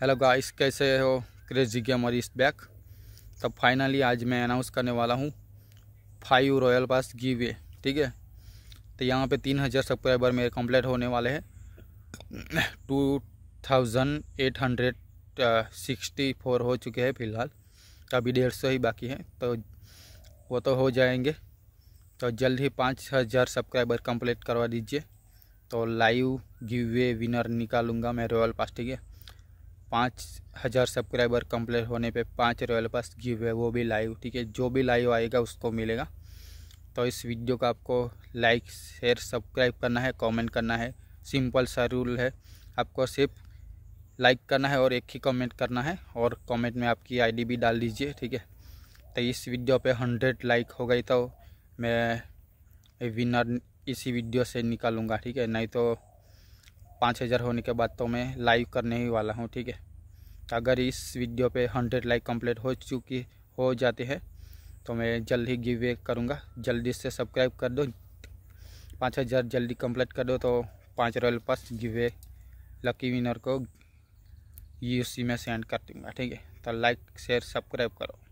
hello guys कैसे हो crazy gamer is back तो फाइनली आज मैं अनाउंस करने वाला हूँ five royal pass giveaway ठीक है तो यहाँ पे तीन हज़ार सब्सक्राइबर मेरे कंप्लीट होने वाले हैं two thousand eight hundred sixty four हो चुके हैं फिलहाल अभी डेढ़ सौ ही बाकी हैं तो वो तो हो जाएंगे तो जल्द ही पाँच हज़ार सब्सक्राइबर कम्प्लीट करवा दीजिए तो लाइव गिव वे विनर निकालूंगा मैं रॉयल पास ठीक है पाँच हज़ार सब्सक्राइबर कम्प्लीट होने पे पाँच रॉयल पास गिव है वो भी लाइव ठीक है जो भी लाइव आएगा उसको मिलेगा तो इस वीडियो का आपको लाइक शेयर सब्सक्राइब करना है कमेंट करना है सिंपल सा रूल है आपको सिर्फ लाइक करना है और एक ही कमेंट करना है और कमेंट में आपकी आईडी भी डाल दीजिए ठीक है तो इस वीडियो पर हंड्रेड लाइक हो गई तो मैं विनर इसी वीडियो से निकालूंगा ठीक है नहीं तो पाँच हज़ार होने के बाद तो मैं लाइव करने ही वाला हूँ ठीक है अगर इस वीडियो पे हंड्रेड लाइक कंप्लीट हो चुकी हो जाते हैं तो मैं जल्दी ही गिव वे करूँगा जल्दी से सब्सक्राइब कर दो पाँच हज़ार जल्दी कंप्लीट कर दो तो पाँच royal pass giveaway lucky winner को यूसी में सेंड कर दूँगा ठीक है तो लाइक शेयर सब्सक्राइब करो